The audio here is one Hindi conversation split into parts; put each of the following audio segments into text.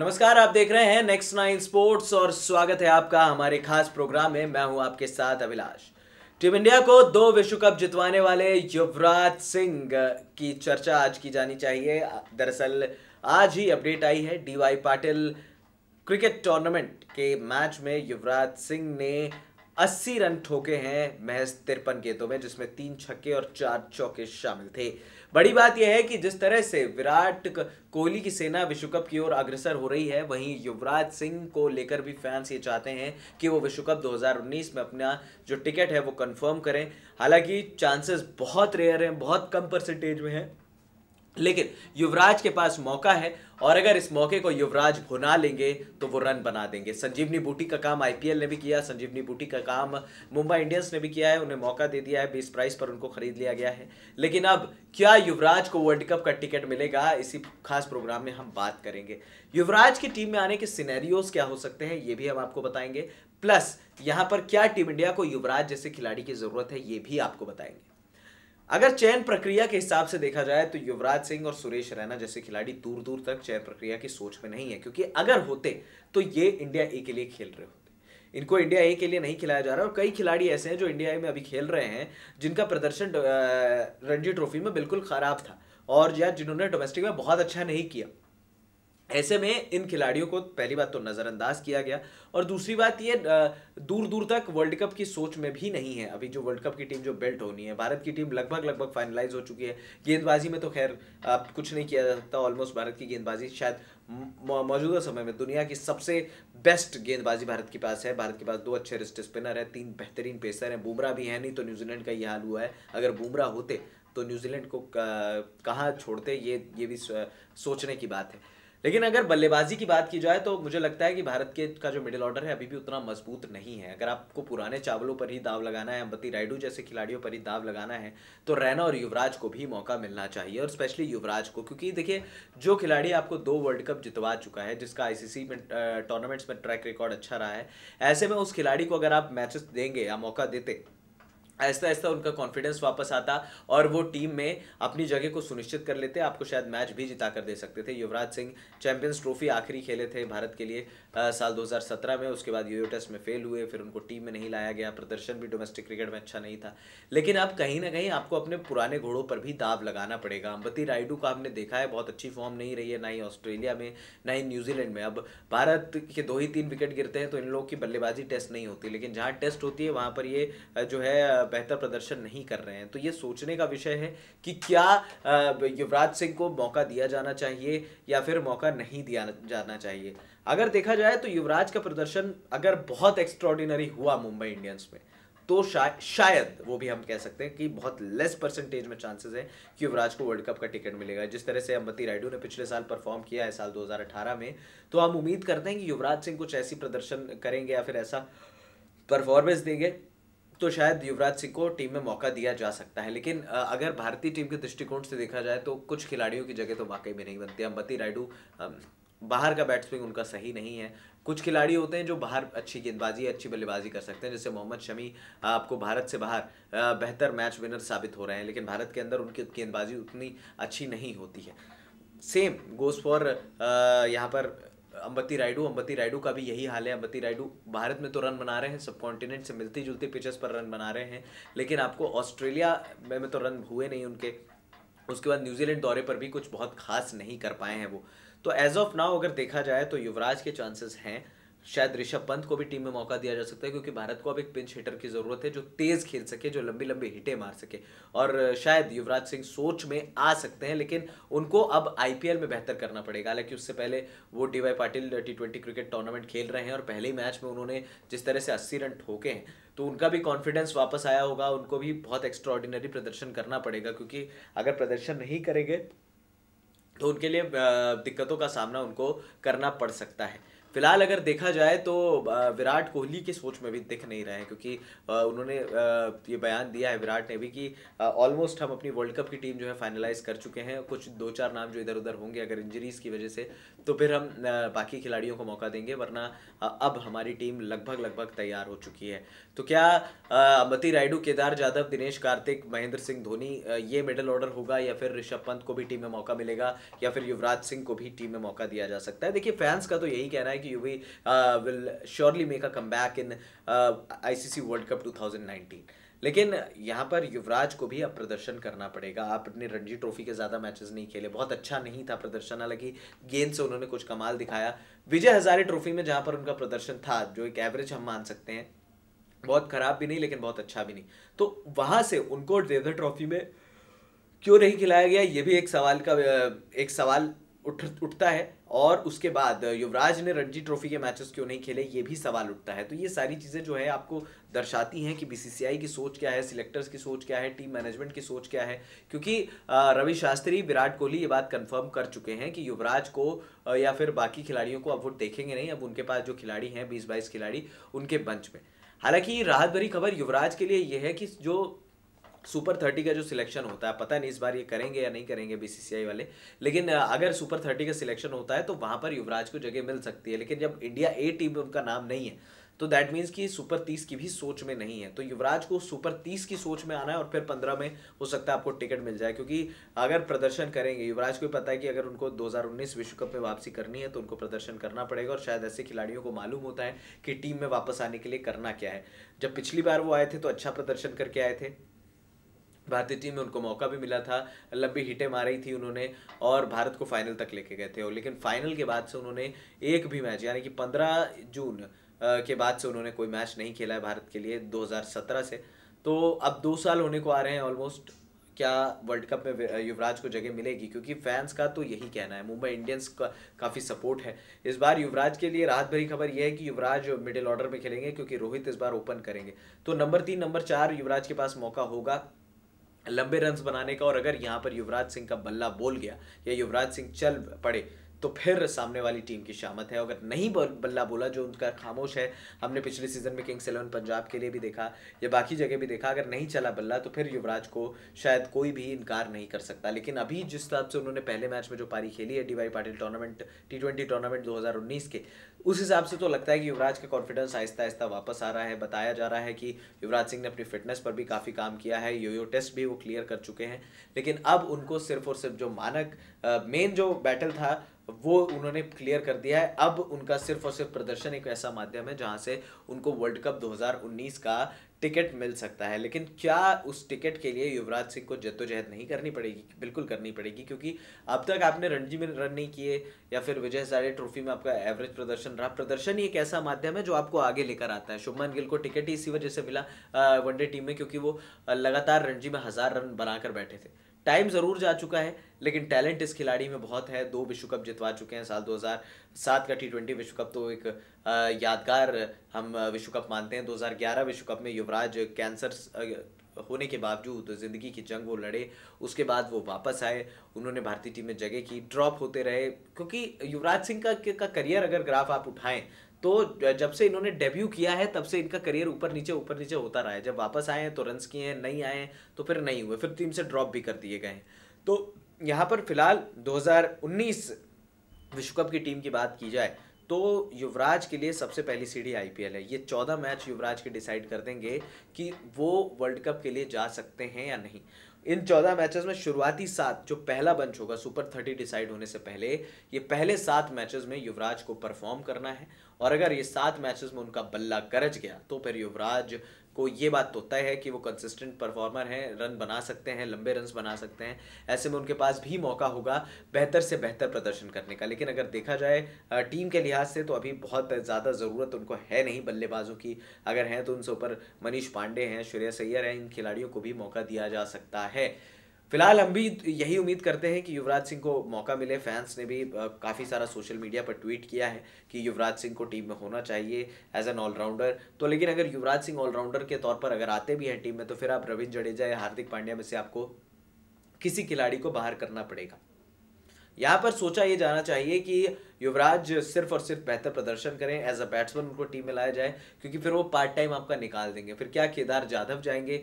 नमस्कार आप देख रहे हैं नेक्स्ट नाइन स्पोर्ट्स और स्वागत है आपका हमारे खास प्रोग्राम में मैं हूं आपके साथ अभिलाष टीम इंडिया को दो विश्व कप जितवाने वाले युवराज सिंह की चर्चा आज की जानी चाहिए दरअसल आज ही अपडेट आई है डीवाई पाटिल क्रिकेट टूर्नामेंट के मैच में युवराज सिंह ने अस्सी रन ठोके हैं महज तिरपन गेंदों में जिसमें तीन छक्के और चार चौके शामिल थे बड़ी बात यह है कि जिस तरह से विराट कोहली की सेना विश्व कप की ओर अग्रसर हो रही है वहीं युवराज सिंह को लेकर भी फैंस ये चाहते हैं कि वो विश्व कप 2019 में अपना जो टिकट है वो कंफर्म करें हालांकि चांसेस बहुत रेयर हैं बहुत कम परसेंटेज में हैं लेकिन युवराज के पास मौका है और अगर इस मौके को युवराज भुना लेंगे तो वो रन बना देंगे संजीवनी बूटी का काम आईपीएल ने भी किया संजीवनी बूटी का काम मुंबई इंडियंस ने भी किया है उन्हें मौका दे दिया है बीस प्राइस पर उनको खरीद लिया गया है लेकिन अब क्या युवराज को वर्ल्ड कप का टिकट मिलेगा इसी खास प्रोग्राम में हम बात करेंगे युवराज की टीम में आने के सिनेरियोज क्या हो सकते हैं ये भी हम आपको बताएंगे प्लस यहाँ पर क्या टीम इंडिया को युवराज जैसे खिलाड़ी की ज़रूरत है ये भी आपको बताएंगे अगर चयन प्रक्रिया के हिसाब से देखा जाए तो युवराज सिंह और सुरेश रैना जैसे खिलाड़ी दूर दूर तक चयन प्रक्रिया की सोच में नहीं है क्योंकि अगर होते तो ये इंडिया ए के लिए खेल रहे होते इनको इंडिया ए के लिए नहीं खिलाया जा रहा और कई खिलाड़ी ऐसे हैं जो इंडिया ए में अभी खेल रहे हैं जिनका प्रदर्शन रणजी ट्रॉफी में बिल्कुल खराब था और या जिन्होंने डोमेस्टिक में बहुत अच्छा नहीं किया ऐसे में इन खिलाड़ियों को पहली बात तो नज़रअंदाज किया गया और दूसरी बात ये दूर दूर तक वर्ल्ड कप की सोच में भी नहीं है अभी जो वर्ल्ड कप की टीम जो बेल्ट होनी है भारत की टीम लगभग लगभग फाइनलाइज हो चुकी है गेंदबाजी में तो खैर आप कुछ नहीं किया जा सकता ऑलमोस्ट भारत की गेंदबाजी शायद मौजूदा समय में दुनिया की सबसे बेस्ट गेंदबाजी भारत के पास है भारत के पास दो अच्छे रिस्ट स्पिनर है तीन बेहतरीन पेसर हैं बुमराह भी है नहीं तो न्यूजीलैंड का ये हाल हुआ है अगर बुमराह होते तो न्यूजीलैंड को कहाँ छोड़ते ये ये भी सोचने की बात है लेकिन अगर बल्लेबाजी की बात की जाए तो मुझे लगता है कि भारत के का जो मिडिल ऑर्डर है अभी भी उतना मजबूत नहीं है अगर आपको पुराने चावलों पर ही दाव लगाना है अंबती रायडू जैसे खिलाड़ियों पर ही दाव लगाना है तो रैना और युवराज को भी मौका मिलना चाहिए और स्पेशली युवराज को क्योंकि देखिए जो खिलाड़ी आपको दो वर्ल्ड कप जितवा चुका है जिसका आईसीसी में टूर्नामेंट्स में ट्रैक रिकॉर्ड अच्छा रहा है ऐसे में उस खिलाड़ी को अगर आप मैचेस देंगे या मौका देते ऐसा ऐसा उनका कॉन्फिडेंस वापस आता और वो टीम में अपनी जगह को सुनिश्चित कर लेते आपको शायद मैच भी जिता कर दे सकते थे युवराज सिंह चैंपियंस ट्रॉफी आखिरी खेले थे भारत के लिए आ, साल 2017 में उसके बाद यूयो टेस्ट में फेल हुए फिर उनको टीम में नहीं लाया गया प्रदर्शन भी डोमेस्टिक क्रिकेट में अच्छा नहीं था लेकिन अब कहीं ना कहीं आपको अपने पुराने घोड़ों पर भी दाब लगाना पड़ेगा अंबती रायडू का हमने देखा है बहुत अच्छी फॉर्म नहीं रही है ना ही ऑस्ट्रेलिया में ना ही न्यूजीलैंड में अब भारत के दो ही तीन विकेट गिरते हैं तो इन लोग की बल्लेबाजी टेस्ट नहीं होती लेकिन जहाँ टेस्ट होती है वहाँ पर ये जो है बेहतर प्रदर्शन नहीं कर रहे हैं तो ये सोचने का विषय है कि क्या युवराज सिंह को मौका दिया जाना चाहिए या फिर मौका नहीं दिया जाना चाहिए अगर देखा जाए तो युवराज का प्रदर्शन अगर बहुत एक्स्ट्रॉर्डिनरी हुआ मुंबई इंडियंस में तो शाय, शायद वो भी हम कह सकते हैं कि बहुत लेस परसेंटेज में चांसेस हैं कि युवराज को वर्ल्ड कप का टिकट मिलेगा जिस तरह से अम्बती रायडू ने पिछले साल परफॉर्म किया है साल 2018 में तो हम उम्मीद करते हैं कि युवराज सिंह कुछ ऐसी प्रदर्शन करेंगे या फिर ऐसा परफॉर्मेंस देंगे तो शायद युवराज सिंह को टीम में मौका दिया जा सकता है लेकिन अगर भारतीय टीम के दृष्टिकोण से देखा जाए तो कुछ खिलाड़ियों की जगह तो वाकई में नहीं बनती अम्बती रायडू बाहर का बैट्समैन उनका सही नहीं है कुछ खिलाड़ी होते हैं जो बाहर अच्छी गेंदबाजी अच्छी बल्लेबाजी कर सकते हैं जैसे मोहम्मद शमी आपको भारत से बाहर बेहतर मैच विनर साबित हो रहे हैं लेकिन भारत के अंदर उनकी गेंदबाजी उतनी अच्छी नहीं होती है सेम गोज फॉर यहाँ पर अंबती राइडू अंबती राइडू का भी यही हाल है अंबती राइडू भारत में तो रन बना रहे हैं सब कॉन्टिनेंट से मिलती जुलती पिचेस पर रन बना रहे हैं लेकिन आपको ऑस्ट्रेलिया में तो रन हुए नहीं उनके उसके बाद न्यूजीलैंड दौरे पर भी कुछ बहुत खास नहीं कर पाए हैं वो तो एज ऑफ नाउ अगर देखा जाए तो युवराज के चांसेस हैं शायद ऋषभ पंत को भी टीम में मौका दिया जा सकता है क्योंकि भारत को अब एक पिंच हिटर की ज़रूरत है जो तेज़ खेल सके जो लंबी लंबी हिटें मार सके और शायद युवराज सिंह सोच में आ सकते हैं लेकिन उनको अब आईपीएल में बेहतर करना पड़ेगा हालांकि उससे पहले वो DY Y Patil T twenty cricket tournament खेल रहे हैं और पहले ही मैच में उन्होंने जिस तरह से अस्सी रन ठोके हैं तो उनका भी कॉन्फिडेंस वापस आया होगा उनको भी बहुत एक्स्ट्रॉर्डिनरी प्रदर्शन करना पड़ेगा क्योंकि अगर प्रदर्शन नहीं करेंगे तो उनके लिए दिक्कतों का सामना उनको करना पड़ सकता है फिलहाल अगर देखा जाए तो विराट कोहली के सोच में भी दिख नहीं रहे हैं क्योंकि उन्होंने ये बयान दिया है विराट ने भी कि ऑलमोस्ट हम अपनी वर्ल्ड कप की टीम जो है फाइनलाइज कर चुके हैं कुछ दो चार नाम जो इधर उधर होंगे अगर इंजरीज़ की वजह से तो फिर हम बाकी खिलाड़ियों को मौका देंगे वरना अब हमारी टीम लगभग लगभग तैयार हो चुकी है तो क्या अम्बती रायडू केदार यादव दिनेश कार्तिक महेंद्र सिंह धोनी ये मेडल ऑर्डर होगा या फिर ऋषभ पंत को भी टीम में मौका मिलेगा या फिर युवराज सिंह को भी टीम में मौका दिया जा सकता है देखिए फैंस का तो यही कहना है कि Yuvi will surely make a comeback in ICC world cup 2019 लेकिन यहाँ पर युवराज को भी अब प्रदर्शन करना पड़ेगा आपने रणजी ट्रॉफी के ज़्यादा मैचेस नहीं खेले बहुत अच्छा नहीं था प्रदर्शन हालांकि गेंद से उन्होंने कुछ कमाल दिखाया विजय हज़ारे ट्रॉफी में जहाँ पर उनका प्रदर्शन था जो एक एवरेज हम मान सकते हैं बहुत खराब भी नहीं लेकिन बहुत अच्छा भी नहीं तो वहां से उनको देवधर ट्रॉफी में क्यों नहीं खिलाया गया ये भी एक सवाल का एक सवाल उठ उठता है और उसके बाद युवराज ने रणजी ट्रॉफी के मैचेस क्यों नहीं खेले ये भी सवाल उठता है तो ये सारी चीज़ें जो है आपको दर्शाती हैं कि बीसीसीआई की सोच क्या है सिलेक्टर्स की सोच क्या है टीम मैनेजमेंट की सोच क्या है क्योंकि रवि शास्त्री विराट कोहली ये बात कंफर्म कर चुके हैं कि युवराज को या फिर बाकी खिलाड़ियों को अब वो देखेंगे नहीं अब उनके पास जो खिलाड़ी हैं बीस बाईस खिलाड़ी उनके बंच में हालांकि राहत भरी खबर युवराज के लिए यह है कि जो सुपर थर्टी का जो सिलेक्शन होता है पता नहीं इस बार ये करेंगे या नहीं करेंगे बीसीसीआई वाले लेकिन अगर सुपर थर्टी का सिलेक्शन होता है तो वहां पर युवराज को जगह मिल सकती है लेकिन जब इंडिया ए टीम में उनका नाम नहीं है तो दैट मीन्स कि सुपर तीस की भी सोच में नहीं है तो युवराज को सुपर तीस की सोच में आना है और फिर पंद्रह में हो सकता है आपको टिकट मिल जाए क्योंकि अगर प्रदर्शन करेंगे युवराज को पता है कि अगर उनको 2019 विश्व कप में वापसी करनी है तो उनको प्रदर्शन करना पड़ेगा और शायद ऐसे खिलाड़ियों को मालूम होता है कि टीम में वापस आने के लिए करना क्या है जब पिछली बार वो आए थे तो अच्छा प्रदर्शन करके आए थे भारतीय टीम में उनको मौका भी मिला था लंबी हिटें मारी थी उन्होंने और भारत को फाइनल तक लेके गए थे और लेकिन फाइनल के बाद से उन्होंने एक भी मैच यानी कि पंद्रह जून के बाद से उन्होंने कोई मैच नहीं खेला है भारत के लिए 2017 से तो अब दो साल होने को आ रहे हैं ऑलमोस्ट क्या वर्ल्ड कप में युवराज को जगह मिलेगी क्योंकि फैंस का तो यही कहना है मुंबई इंडियंस का काफ़ी सपोर्ट है इस बार युवराज के लिए राहत भरी खबर यह है कि युवराज मिडिल ऑर्डर में खेलेंगे क्योंकि रोहित इस बार ओपन करेंगे तो नंबर तीन नंबर चार युवराज के पास मौका होगा लंबे रन बनाने का और अगर यहाँ पर युवराज सिंह का बल्ला बोल गया या युवराज सिंह चल पड़े तो फिर सामने वाली टीम की शामत है अगर नहीं बल्ला बोला जो उनका खामोश है हमने पिछले सीजन में किंग्स इलेवन पंजाब के लिए भी देखा या बाकी जगह भी देखा अगर नहीं चला बल्ला तो फिर युवराज को शायद कोई भी इनकार नहीं कर सकता लेकिन अभी जिस हिसाब से उन्होंने पहले मैच में जो पारी खेली है D Patil tournament T twenty tournament दो के उस हिसाब से तो लगता है कि युवराज का कॉन्फिडेंस आहिस्ता आहिस्ता वापस आ रहा है बताया जा रहा है कि युवराज सिंह ने अपनी फिटनेस पर भी काफ़ी काम किया है यो टेस्ट भी वो क्लियर कर चुके हैं लेकिन अब उनको सिर्फ और सिर्फ जो मानक मेन जो बैटल था वो उन्होंने क्लियर कर दिया है अब उनका सिर्फ और सिर्फ प्रदर्शन एक ऐसा माध्यम है जहाँ से उनको वर्ल्ड कप 2019 का टिकट मिल सकता है लेकिन क्या उस टिकट के लिए युवराज सिंह को जद्दोजहद नहीं करनी पड़ेगी बिल्कुल करनी पड़ेगी क्योंकि अब तक आपने रणजी में रन नहीं किए या फिर विजय सारे ट्रॉफी में आपका एवरेज प्रदर्शन रहा प्रदर्शन ही एक ऐसा माध्यम है जो आपको आगे लेकर आता है शुभमन गिल को टिकट ही इसी वजह से मिला वनडे टीम में क्योंकि वो लगातार रणजी में हज़ार रन बनाकर बैठे थे टाइम ज़रूर जा चुका है लेकिन टैलेंट इस खिलाड़ी में बहुत है दो विश्व कप जितवा चुके हैं साल 2007 का टी ट्वेंटी विश्व कप तो एक यादगार हम विश्व कप मानते हैं 2011 विश्व कप में युवराज कैंसर होने के बावजूद ज़िंदगी की जंग वो लड़े उसके बाद वो वापस आए उन्होंने भारतीय टीम में जगह की ड्रॉप होते रहे क्योंकि युवराज सिंह का का करियर अगर ग्राफ आप उठाएं तो जब से इन्होंने डेब्यू किया है तब से इनका करियर ऊपर नीचे ऊपर नीचे होता रहा है जब वापस आए हैं तो रन्स किए हैं नहीं आए तो फिर नहीं हुए फिर टीम से ड्रॉप भी कर दिए गए हैं तो यहाँ पर फिलहाल 2019 विश्व कप की टीम की बात की जाए तो युवराज के लिए सबसे पहली सीढ़ी आईपीएल है ये चौदह मैच युवराज के डिसाइड कर देंगे कि वो वर्ल्ड कप के लिए जा सकते हैं या नहीं इन चौदह मैचेस में शुरुआती सात जो पहला बंच होगा सुपर थर्टी डिसाइड होने से पहले ये पहले सात मैचेस में युवराज को परफॉर्म करना है और अगर ये सात मैचेस में उनका बल्ला गरज गया तो फिर युवराज को ये बात तो तय है कि वो कंसिस्टेंट परफॉर्मर हैं रन बना सकते हैं लंबे रन बना सकते हैं ऐसे में उनके पास भी मौका होगा बेहतर से बेहतर प्रदर्शन करने का लेकिन अगर देखा जाए टीम के लिहाज से तो अभी बहुत ज़्यादा ज़रूरत उनको है नहीं बल्लेबाजों की अगर हैं तो उनसे ऊपर मनीष पांडे हैं श्रेय सैयर हैं इन खिलाड़ियों को भी मौका दिया जा सकता है फिलहाल हम भी यही उम्मीद करते हैं कि युवराज सिंह को मौका मिले फैंस ने भी काफ़ी सारा सोशल मीडिया पर ट्वीट किया है कि युवराज सिंह को टीम में होना चाहिए एज एन ऑलराउंडर तो लेकिन अगर युवराज सिंह ऑलराउंडर के तौर पर अगर आते भी हैं टीम में तो फिर आप रविंद्र जडेजा या हार्दिक पांड्या में से आपको किसी खिलाड़ी को बाहर करना पड़ेगा यहाँ पर सोचा ये जाना चाहिए कि युवराज सिर्फ और सिर्फ बेहतर प्रदर्शन करें एज अ बैट्समैन उनको टीम में लाया जाए क्योंकि फिर वो पार्ट टाइम आपका निकाल देंगे फिर क्या केदार जाधव जाएंगे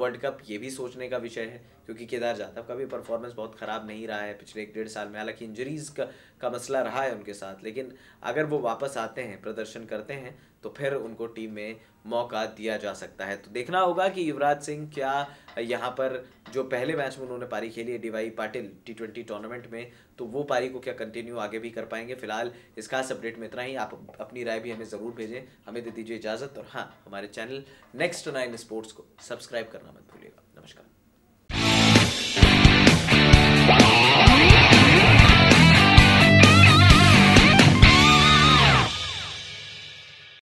वर्ल्ड कप ये भी सोचने का विषय है क्योंकि केदार जाधव का भी परफॉर्मेंस बहुत ख़राब नहीं रहा है पिछले एक डेढ़ साल में हालांकि इंजरीज का, का मसला रहा है उनके साथ लेकिन अगर वो वापस आते हैं प्रदर्शन करते हैं तो फिर उनको टीम में मौका दिया जा सकता है तो देखना होगा कि युवराज सिंह क्या यहाँ पर जो पहले मैच में उन्होंने पारी खेली है DY Patil T twenty tournament में तो वो पारी को क्या कंटिन्यू आगे भी कर पाएंगे फिलहाल इस खास अपडेट में इतना ही आप अपनी राय भी हमें ज़रूर भेजें हमें दे दीजिए इजाज़त और हाँ हमारे चैनल नेक्स्ट नाइन स्पोर्ट्स को सब्सक्राइब करना मत भूलिएगा नमस्कार